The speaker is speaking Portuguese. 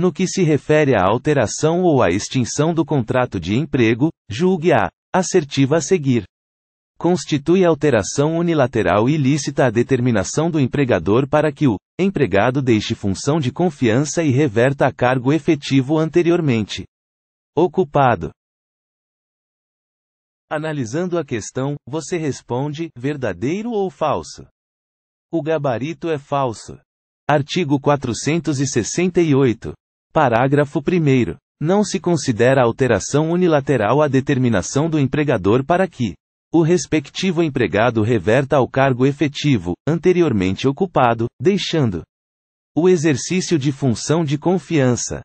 No que se refere à alteração ou à extinção do contrato de emprego, julgue a assertiva a seguir. Constitui alteração unilateral ilícita a determinação do empregador para que o empregado deixe função de confiança e reverta a cargo efetivo anteriormente ocupado. Analisando a questão, você responde: verdadeiro ou falso? O gabarito é falso. Artigo 468. Parágrafo 1. Não se considera alteração unilateral a determinação do empregador para que o respectivo empregado reverta ao cargo efetivo, anteriormente ocupado, deixando o exercício de função de confiança.